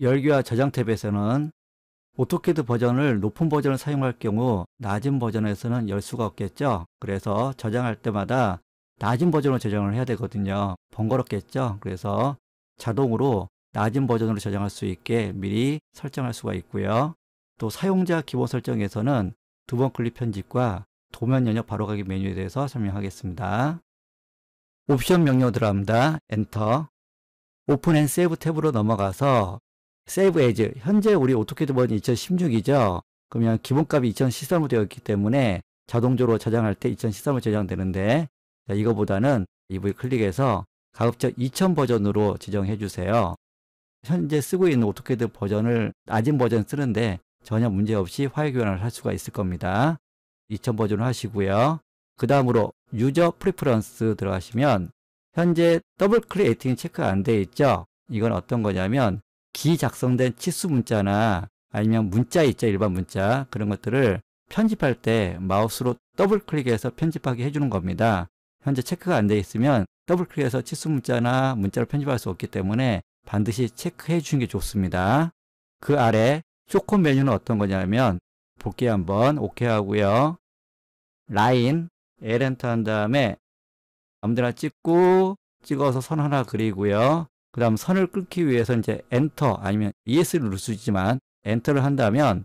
열기와 저장 탭에서는 오토캐드 버전을 높은 버전을 사용할 경우 낮은 버전에서는 열 수가 없겠죠. 그래서 저장할 때마다 낮은 버전으로 저장을 해야 되거든요. 번거롭겠죠. 그래서 자동으로 낮은 버전으로 저장할 수 있게 미리 설정할 수가 있고요. 또 사용자 기본 설정에서는 두 번 클릭 편집과 도면 연역 바로가기 메뉴에 대해서 설명하겠습니다. 옵션 명령 들어갑니다. 엔터 오픈 앤 세이브 탭으로 넘어가서 세이브 에즈 현재 우리 오토캐드 버전 이 2016이죠. 그러면 기본값이 2013으로 되어 있기 때문에 자동적으로 저장할 때 2013으로 저장되는데 자, 이거보다는 이부 클릭해서 가급적 2000 버전으로 지정해 주세요. 현재 쓰고 있는 오토캐드 버전을 낮은 버전 쓰는데 전혀 문제없이 화해 교환을 할 수가 있을 겁니다. 2000 버전을 하시고요. 그 다음으로 유저 프리퍼런스 들어가시면 현재 더블 크리 에이팅이 체크가 안 돼 있죠. 이건 어떤 거냐면 기 작성된 치수 문자나 아니면 문자 있죠 일반 문자 그런 것들을 편집할 때 마우스로 더블 클릭해서 편집하게 해주는 겁니다 현재 체크가 안 돼 있으면 더블 클릭해서 치수 문자나 문자를 편집할 수 없기 때문에 반드시 체크해 주는 게 좋습니다 그 아래 쇼콘 메뉴는 어떤 거냐면 복귀 한번 오케 하고요 라인 에렌터 한 다음에 아무데나 찍고 찍어서 선 하나 그리고요 그 다음 선을 끊기 위해서 이제 엔터 아니면 ES를 누르시지만 엔터를 한다면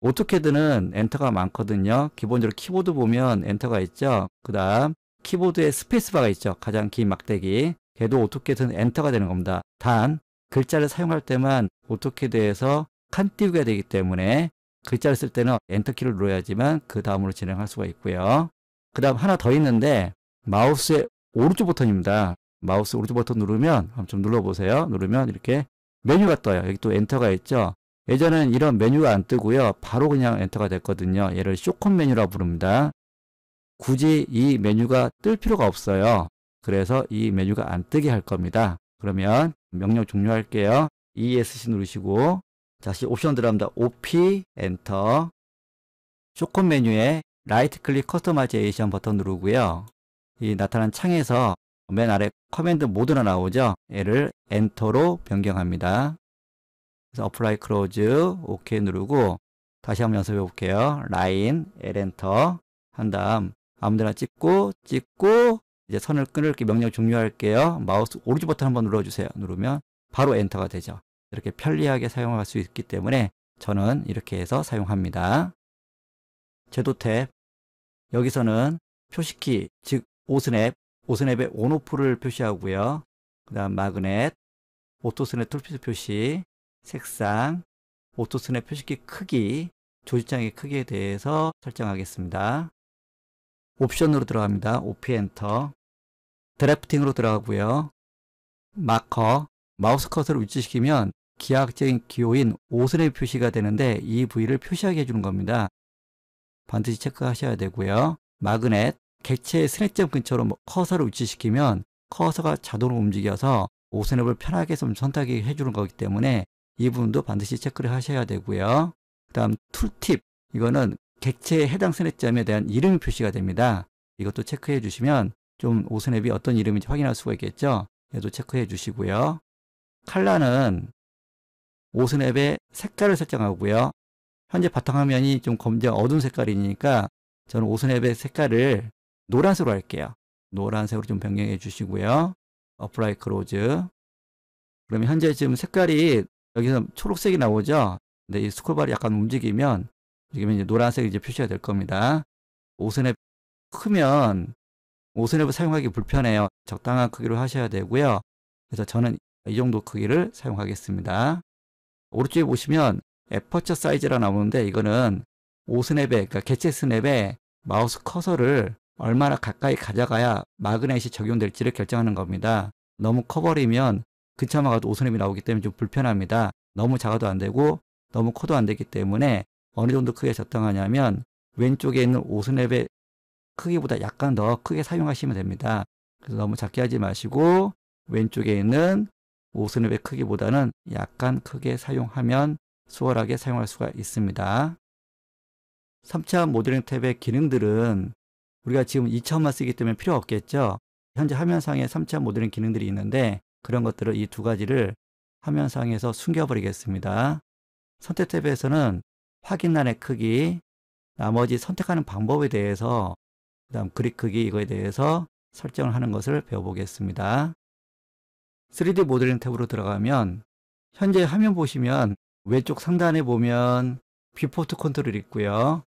오토캐드는 엔터가 많거든요. 기본적으로 키보드 보면 엔터가 있죠. 그 다음 키보드에 스페이스바가 있죠. 가장 긴 막대기. 걔도 오토캐드는 엔터가 되는 겁니다. 단 글자를 사용할 때만 오토캐드에서칸 띄우게 되기 때문에 글자를 쓸 때는 엔터키를 눌러야지만 그 다음으로 진행할 수가 있고요. 그 다음 하나 더 있는데 마우스의 오른쪽 버튼입니다. 마우스 오른쪽 버튼 누르면 좀 눌러보세요. 누르면 이렇게 메뉴가 떠요. 여기 또 엔터가 있죠. 예전에는 이런 메뉴가 안 뜨고요. 바로 그냥 엔터가 됐거든요. 얘를 쇼컷 메뉴라 고 부릅니다. 굳이 이 메뉴가 뜰 필요가 없어요. 그래서 이 메뉴가 안 뜨게 할 겁니다. 그러면 명령 종료할게요. ESC 누르시고 다시 옵션 들어갑니다. OP 엔터 쇼컷 메뉴에 라이트 클릭 커스터마이제이션 버튼 누르고요. 이 나타난 창에서 맨 아래 커맨드 모드로 나오죠? 얘를 엔터로 변경합니다. 그래서 apply close, OK 누르고 다시 한번 연습해 볼게요. 라인, L 엔터 한 다음 아무데나 찍고 찍고 이제 선을 끊을게 명령 종료할게요. 마우스 오른쪽 버튼 한번 눌러주세요. 누르면 바로 엔터가 되죠. 이렇게 편리하게 사용할 수 있기 때문에 저는 이렇게 해서 사용합니다. 제도 탭 여기서는 표시키 즉 오스냅 오스냅의 온오프를 표시하고요. 그 다음 마그넷, 오토스냅 툴피스 표시, 색상, 오토스냅 표시기 크기, 조직장의 크기에 대해서 설정하겠습니다. 옵션으로 들어갑니다. 오피 엔터. 드래프팅으로 들어가고요. 마커, 마우스 커서를 위치시키면 기하학적인 기호인 오스냅 표시가 되는데 이 부위를 표시하게 해주는 겁니다. 반드시 체크하셔야 되고요. 마그넷, 객체의 스냅점 근처로 뭐 커서를 위치시키면 커서가 자동으로 움직여서 오스냅을 편하게 좀 선택해 주는 거기 때문에 이 부분도 반드시 체크를 하셔야 되고요. 그 다음 툴팁 이거는 객체의 해당 스냅점에 대한 이름이 표시가 됩니다. 이것도 체크해 주시면 좀 오스냅이 어떤 이름인지 확인할 수가 있겠죠. 얘도 체크해 주시고요. 칼라는 오스냅의 색깔을 설정하고요. 현재 바탕화면이 좀 검정 어두운 색깔이니까 저는 오스냅의 색깔을 노란색으로 할게요. 노란색으로 좀 변경해 주시고요. 어플라이 크로즈 그러면 현재 지금 색깔이 여기서 초록색이 나오죠? 근데 이 스크롤바를 약간 움직이면 움직이면 이제 노란색이 이제 표시가 될 겁니다. 오선에 크면 오선앱을 사용하기 불편해요. 적당한 크기로 하셔야 되고요. 그래서 저는 이 정도 크기를 사용하겠습니다. 오른쪽에 보시면 에퍼처 사이즈라 나오는데 이거는 오스냅에 그러니까 개체 스냅에 마우스 커서를 얼마나 가까이 가져가야 마그넷이 적용될지를 결정하는 겁니다. 너무 커버리면 근처만 그 가도 오선음이 나오기 때문에 좀 불편합니다. 너무 작아도 안 되고 너무 커도 안 되기 때문에 어느 정도 크게 적당하냐면 왼쪽에 있는 오스냅의 크기보다 약간 더 크게 사용하시면 됩니다. 그래서 너무 작게 하지 마시고 왼쪽에 있는 오스냅의 크기보다는 약간 크게 사용하면 수월하게 사용할 수가 있습니다. 3차 모델링 탭의 기능들은 우리가 지금 2차원만 쓰기 때문에 필요 없겠죠. 현재 화면상에 3차 모델링 기능들이 있는데 그런 것들을 이 두 가지를 화면상에서 숨겨버리겠습니다. 선택 탭에서는 확인란의 크기, 나머지 선택하는 방법에 대해서 그 다음 그립 크기 이거에 대해서 설정을 하는 것을 배워보겠습니다. 3D 모델링 탭으로 들어가면 현재 화면 보시면 왼쪽 상단에 보면 비포트 컨트롤이 있고요.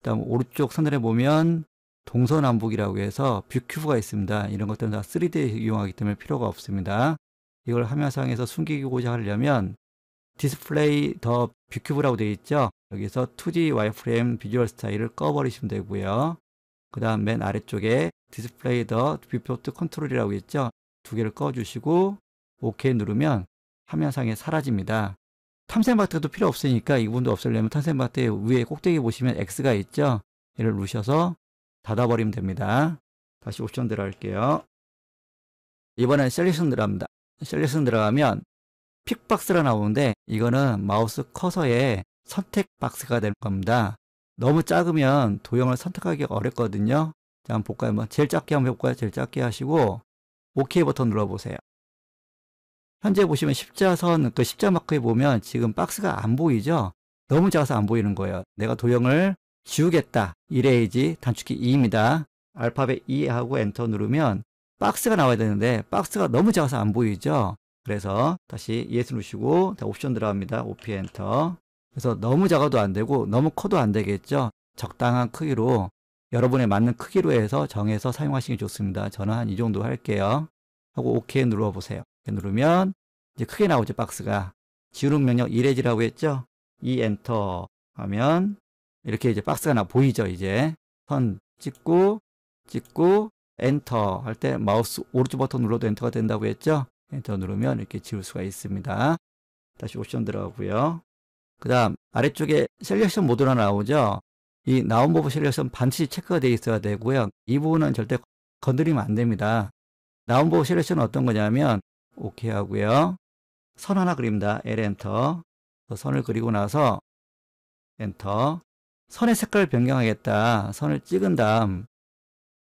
그 다음 오른쪽 상단에 보면 동서남북이라고 해서 뷰큐브가 있습니다. 이런 것들은 다 3D 이용하기 때문에 필요가 없습니다. 이걸 화면상에서 숨기고자 하려면 디스플레이 더 뷰큐브라고 되어 있죠. 여기서 2D 와이프레임 비주얼 스타일을 꺼버리시면 되고요. 그 다음 맨 아래쪽에 디스플레이 더 뷰포트 컨트롤이라고 있죠. 두 개를 꺼주시고 OK 누르면 화면상에 사라집니다. 탐색마트도 필요 없으니까 이 부분도 없애려면 탐색마트 위에 꼭대기 보시면 X가 있죠. 얘를 누르셔서 닫아버리면 됩니다. 다시 옵션 들어갈게요. 이번엔 셀렉션 들어갑니다. 셀렉션 들어가면 픽박스가 나오는데 이거는 마우스 커서의 선택 박스가 될 겁니다. 너무 작으면 도형을 선택하기 가 어렵거든요. 자, 한번 볼까요? 한번 제일 작게 한번 해볼까요? 제일 작게 하시고 OK 버튼 눌러보세요. 현재 보시면 십자선, 그 십자 마크에 보면 지금 박스가 안 보이죠? 너무 작아서 안 보이는 거예요. 내가 도형을 지우겠다. 이래야지 단축키 2입니다. 알파벳 2 e 하고 엔터 누르면 박스가 나와야 되는데 박스가 너무 작아서 안 보이죠? 그래서 다시 ES 누르시고 옵션 들어갑니다. OP 엔터. 그래서 너무 작아도 안 되고 너무 커도 안 되겠죠? 적당한 크기로 여러분에 맞는 크기로 해서 정해서 사용하시는 게 좋습니다. 저는 한 이 정도 할게요. 하고 OK 눌러보세요. 누르면 이제 크게 나오죠 박스가. 지우는 명령 이레지라고 했죠? 이 e 엔터 하면 이렇게 이제 박스가 나 보이죠 이제 선 찍고 찍고 엔터 할 때 마우스 오른쪽 버튼 눌러도 엔터가 된다고 했죠 엔터 누르면 이렇게 지울 수가 있습니다 다시 옵션 들어가고요 그 다음 아래쪽에 셀렉션 모드가 나오죠 이 나온 부분 셀렉션 반드시 체크가 되어 있어야 되고요 이 부분은 절대 건드리면 안 됩니다 나온 부분 셀렉션은 어떤 거냐면 오케이 하고요 선 하나 그립니다 엘 엔터 선을 그리고 나서 엔터 선의 색깔 을 변경하겠다. 선을 찍은 다음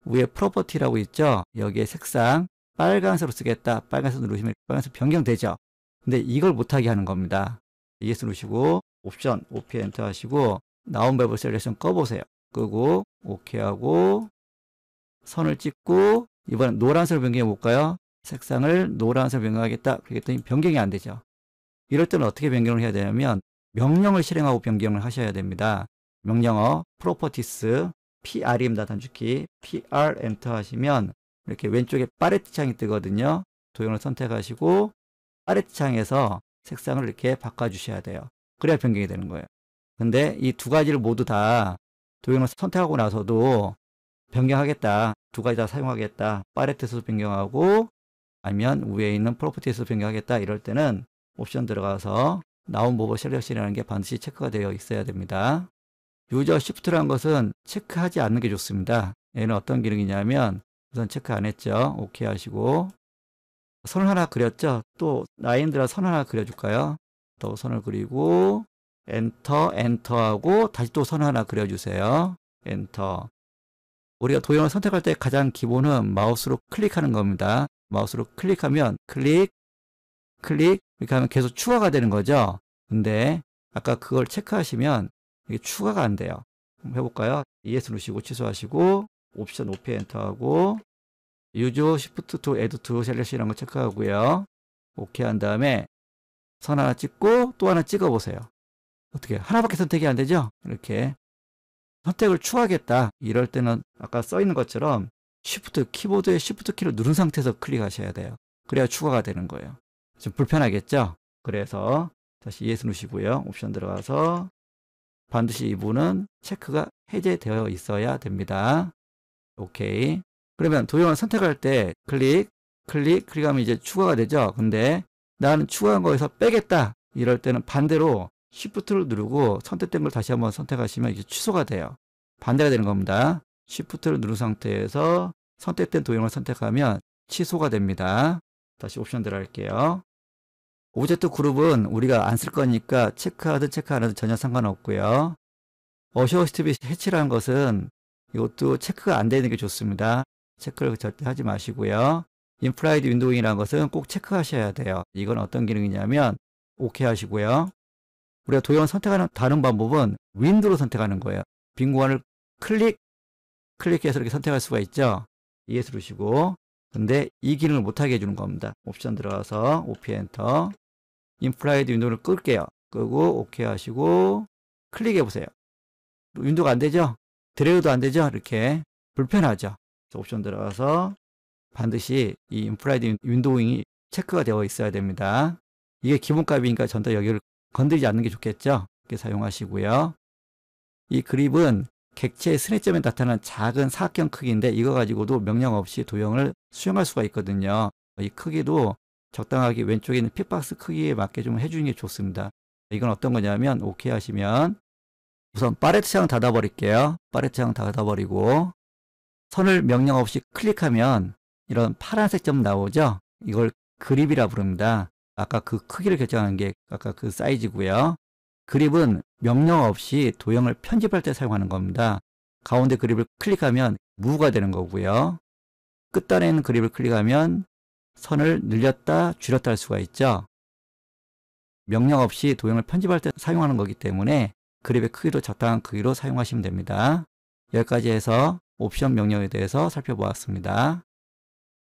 위에 프로퍼티라고 있죠. 여기에 색상 빨간색으로 쓰겠다. 빨간색 누르시면 빨간색 변경되죠. 근데 이걸 못하게 하는 겁니다. ES 누르시고 옵션 OP 엔터 하시고 나온 베블 셀렉션 꺼보세요. 끄고 OK 하고 선을 찍고 이번엔 노란색을 변경해 볼까요? 색상을 노란색으로 변경하겠다. 그랬더니 변경이 안 되죠. 이럴 때는 어떻게 변경을 해야 되냐면 명령을 실행하고 변경을 하셔야 됩니다. 명령어 프로퍼티스 PR입니다. 단축키 PR 엔터 하시면 이렇게 왼쪽에 팔레트 창이 뜨거든요. 도형을 선택하시고 팔레트 창에서 색상을 이렇게 바꿔주셔야 돼요. 그래야 변경이 되는 거예요. 근데 이 두 가지를 모두 다 도형을 선택하고 나서도 변경하겠다. 두 가지 다 사용하겠다. 팔레트에서 변경하고 아니면 위에 있는 프로퍼티에서 변경하겠다. 이럴 때는 옵션 들어가서 나온 모버 셀렉션이라는 게 반드시 체크가 되어 있어야 됩니다. 유저 시프트란 것은 체크하지 않는 게 좋습니다. 얘는 어떤 기능이냐면 우선 체크 안 했죠. 오케이 하시고 선 하나 그렸죠. 또 라인들아 선 하나 그려줄까요? 또 선을 그리고 엔터 엔터하고 다시 또 선 하나 그려주세요. 엔터 우리가 도형을 선택할 때 가장 기본은 마우스로 클릭하는 겁니다. 마우스로 클릭하면 클릭 클릭 이렇게 하면 계속 추가가 되는 거죠. 근데 아까 그걸 체크하시면 이게 추가가 안 돼요. 해볼까요? ES 누르시고 취소하시고 옵션 오피 엔터하고 유저 시프트 투 에드 투 셀렉션이라는 걸 체크하고요. 오케이 한 다음에 선 하나 찍고 또 하나 찍어 보세요. 어떻게 하나밖에 선택이 안 되죠? 이렇게 선택을 추하겠다 가 이럴 때는 아까 써 있는 것처럼 쉬프트 키보드의 쉬프트 키를 누른 상태에서 클릭하셔야 돼요. 그래야 추가가 되는 거예요. 좀 불편하겠죠? 그래서 다시 ES 누시고요 옵션 들어가서 반드시 이분은 체크가 해제되어 있어야 됩니다. 오케이. 그러면 도형을 선택할 때 클릭, 클릭, 클릭하면 이제 추가가 되죠. 근데 나는 추가한 거에서 빼겠다. 이럴 때는 반대로 Shift를 누르고 선택된 걸 다시 한번 선택하시면 이제 취소가 돼요. 반대가 되는 겁니다. Shift를 누른 상태에서 선택된 도형을 선택하면 취소가 됩니다. 다시 옵션들 어갈게요 오브젝트 그룹은 우리가 안 쓸 거니까 체크하든 체크 안 하든 전혀 상관없고요. 어셔호스트이 해치라는 것은 이것도 체크가 안 되는 게 좋습니다. 체크를 절대 하지 마시고요. 인프라이드 윈도잉이라는 것은 꼭 체크하셔야 돼요. 이건 어떤 기능이냐면 오케이 하시고요. 우리가 도형 선택하는 다른 방법은 윈도로 우 선택하는 거예요. 빈 공간을 클릭, 클릭해서 이렇게 선택할 수가 있죠. ES 누르시고 근데 이 기능을 못하게 해주는 겁니다. 옵션 들어가서 OP 엔터 인플라이드 윈도우를 끌게요. 끄고 오케이 하시고 클릭해 보세요. 윈도우가 안 되죠? 드래그도 안 되죠? 이렇게 불편하죠? 옵션 들어가서 반드시 이 인플라이드 윈도우잉이 체크가 되어 있어야 됩니다. 이게 기본값이니까 전부 여기를 건드리지 않는 게 좋겠죠? 이렇게 사용하시고요. 이 그립은 객체의 스레점에 나타나는 작은 사각형 크기인데 이거 가지고도 명령 없이 도형을 수용할 수가 있거든요. 이 크기도 적당하게 왼쪽에 있는 핏박스 크기에 맞게 좀 해주는 게 좋습니다. 이건 어떤 거냐면 오케이 하시면 우선 팔레트 창 닫아버릴게요. 팔레트 창 닫아버리고 선을 명령 없이 클릭하면 이런 파란색 점 나오죠? 이걸 그립이라 부릅니다. 아까 그 크기를 결정하는 게 아까 그 사이즈고요. 그립은 명령 없이 도형을 편집할 때 사용하는 겁니다. 가운데 그립을 클릭하면 무가 되는 거고요. 끝단에 있는 그립을 클릭하면 선을 늘렸다 줄였다 할 수가 있죠. 명령 없이 도형을 편집할 때 사용하는 거기 때문에 그립의 크기도 적당한 크기로 사용하시면 됩니다. 여기까지 해서 옵션 명령에 대해서 살펴보았습니다.